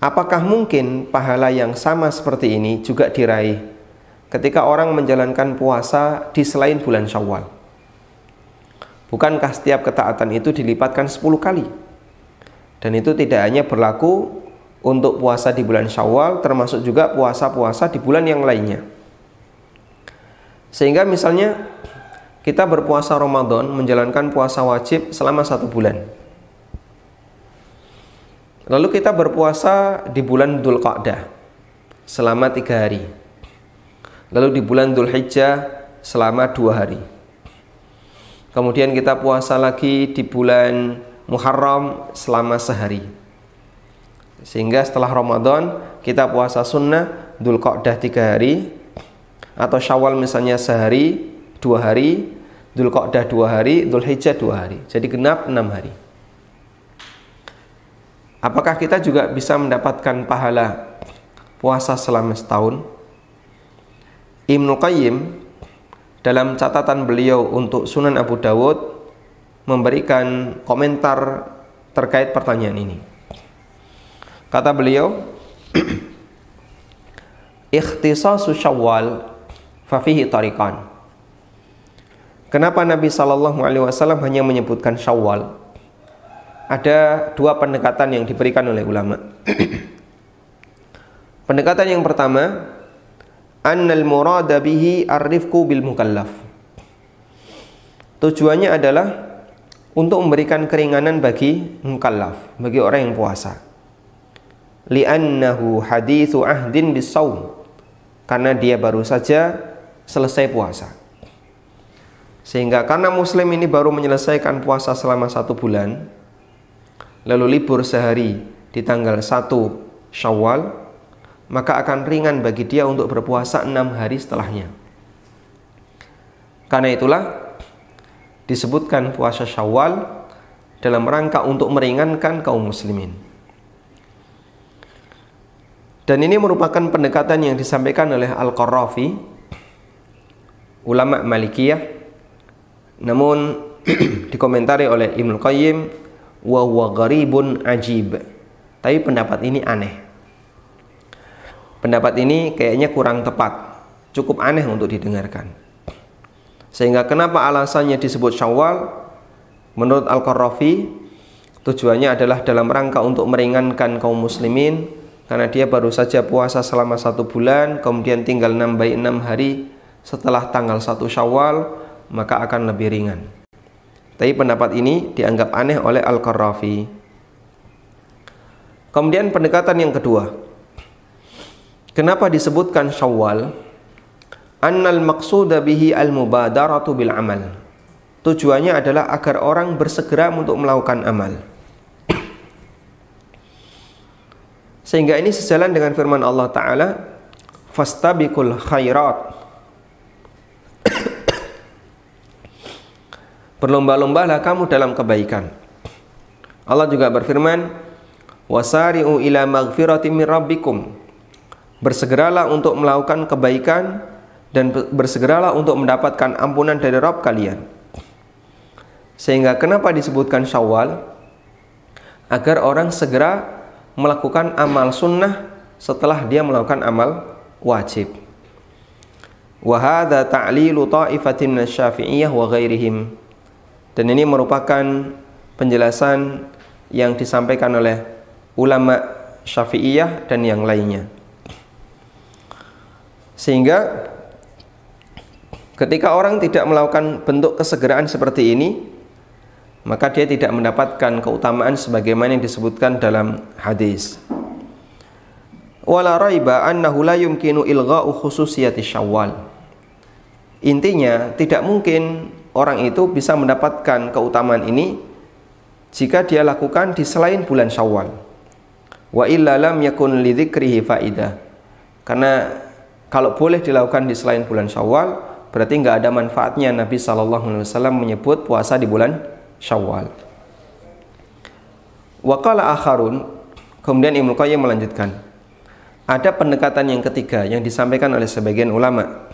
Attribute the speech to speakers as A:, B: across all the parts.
A: Apakah mungkin pahala yang sama seperti ini juga diraih ketika orang menjalankan puasa di selain bulan Syawal? Bukankah setiap ketaatan itu dilipatkan 10 kali? Dan itu tidak hanya berlaku untuk puasa di bulan Syawal, termasuk juga puasa-puasa di bulan yang lainnya. Sehingga misalnya kita berpuasa Ramadan menjalankan puasa wajib selama satu bulan Lalu kita berpuasa di bulan Dhul Qa'dah selama tiga hari. Lalu di bulan Dhul Hijjah selama dua hari. Kemudian kita puasa lagi di bulan Muharram selama sehari. Sehingga setelah Ramadan kita puasa sunnah Dhul Qa'dah tiga hari atau Syawal misalnya sehari, dua hari, Dhul Qa'dah dua hari, Dhul Hijjah dua hari. Jadi genap enam hari. Apakah kita juga bisa mendapatkan pahala puasa selama setahun? Ibnu Qayyim dalam catatan beliau untuk Sunan Abu Dawud memberikan komentar terkait pertanyaan ini. Kata beliau, Ikhtisasu syawal fafihi tarikan. Kenapa Nabi Shallallahu Alaihi Wasallam hanya menyebutkan syawal? ada dua pendekatan yang diberikan oleh ulama. pendekatan yang pertama, annal murada bihi arifku bil mukallaf. Tujuannya adalah untuk memberikan keringanan bagi mukallaf, bagi orang yang puasa. Li'annahu hadithu ahdin bisawm. Karena dia baru saja selesai puasa. Sehingga karena muslim ini baru menyelesaikan puasa selama satu bulan, lalu libur sehari di tanggal 1 Syawal, maka akan ringan bagi dia untuk berpuasa enam hari setelahnya. Karena itulah disebutkan puasa Syawal dalam rangka untuk meringankan kaum muslimin. Dan ini merupakan pendekatan yang disampaikan oleh al qarrafi ulama Malikiyah, namun dikomentari oleh Ibnu Qayyim wa huwa gharibun ajib. Tapi pendapat ini aneh. Pendapat ini kayaknya kurang tepat, cukup aneh untuk didengarkan. Sehingga kenapa alasannya disebut Syawal? Menurut al qarrafi tujuannya adalah dalam rangka untuk meringankan kaum muslimin karena dia baru saja puasa selama satu bulan, kemudian tinggal 6 baik 6 hari setelah tanggal 1 Syawal, maka akan lebih ringan. Tapi pendapat ini dianggap aneh oleh al qarrafi Kemudian pendekatan yang kedua. Kenapa disebutkan Syawal? Annal maqsuda bihi al-mubadaratu bil amal. Tujuannya adalah agar orang bersegera untuk melakukan amal. Sehingga ini sejalan dengan firman Allah Ta'ala Fastabikul khairat berlomba-lombalah kamu dalam kebaikan. Allah juga berfirman, "Wasari'u ila maghfiratin min rabbikum." Bersegeralah untuk melakukan kebaikan dan bersegeralah untuk mendapatkan ampunan dari Rabb kalian. Sehingga kenapa disebutkan Syawal? Agar orang segera melakukan amal sunnah setelah dia melakukan amal wajib. hadza ta'lilu ta'ifatin syafi'iyah wa ghairihim dan ini merupakan penjelasan yang disampaikan oleh ulama Syafi'iyah dan yang lainnya. Sehingga ketika orang tidak melakukan bentuk kesegeraan seperti ini, maka dia tidak mendapatkan keutamaan sebagaimana yang disebutkan dalam hadis. Wala raiba annahu la yumkinu ilgha'u khususiyati Syawal. Intinya tidak mungkin orang itu bisa mendapatkan keutamaan ini jika dia lakukan di selain bulan Syawal. Wa illa lam yakun lidzikrihi faidah. Karena kalau boleh dilakukan di selain bulan Syawal, berarti nggak ada manfaatnya Nabi saw menyebut puasa di bulan Syawal. Wakala akharun, kemudian Ibnu Qayyim melanjutkan. Ada pendekatan yang ketiga yang disampaikan oleh sebagian ulama.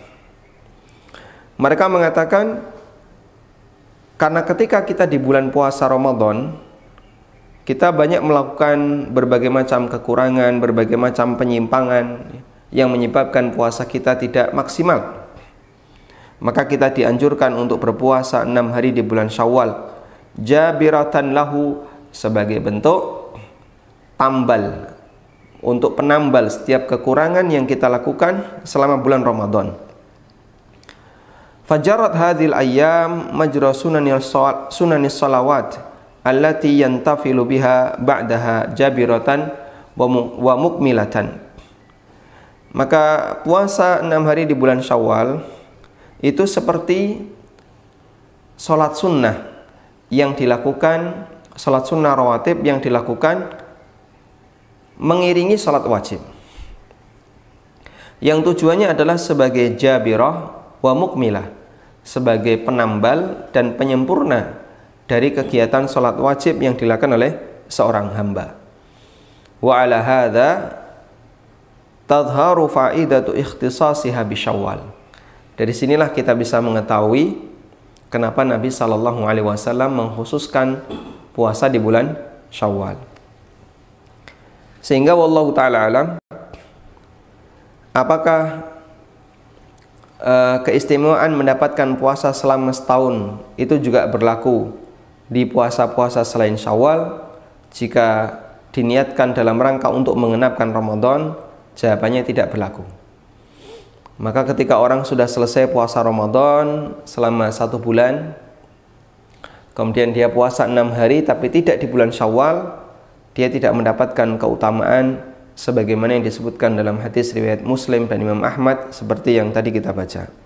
A: Mereka mengatakan karena ketika kita di bulan puasa Ramadan, kita banyak melakukan berbagai macam kekurangan, berbagai macam penyimpangan yang menyebabkan puasa kita tidak maksimal. Maka kita dianjurkan untuk berpuasa enam hari di bulan Syawal jabiratan lahu sebagai bentuk tambal untuk penambal setiap kekurangan yang kita lakukan selama bulan Ramadan. Fajarat hadhil ayyam majra sunanis salawat allati yantafilu biha ba'daha jabiratan wa mukmilatan. Maka puasa enam hari di bulan Syawal itu seperti sholat sunnah yang dilakukan sholat sunnah rawatib yang dilakukan mengiringi sholat wajib yang tujuannya adalah sebagai jabirah wa mukmilah sebagai penambal dan penyempurna dari kegiatan sholat wajib yang dilakukan oleh seorang hamba. Wa ala hadha tadharu fa'idatu ikhtisasiha syawal. Dari sinilah kita bisa mengetahui kenapa Nabi Shallallahu Alaihi Wasallam mengkhususkan puasa di bulan Syawal. Sehingga wallahu taala alam apakah Eh, keistimewaan mendapatkan puasa selama setahun itu juga berlaku di puasa-puasa selain Syawal jika diniatkan dalam rangka untuk mengenapkan Ramadan jawabannya tidak berlaku. Maka ketika orang sudah selesai puasa Ramadan selama satu bulan, kemudian dia puasa enam hari tapi tidak di bulan Syawal, dia tidak mendapatkan keutamaan sebagaimana yang disebutkan dalam hadis riwayat Muslim dan Imam Ahmad seperti yang tadi kita baca.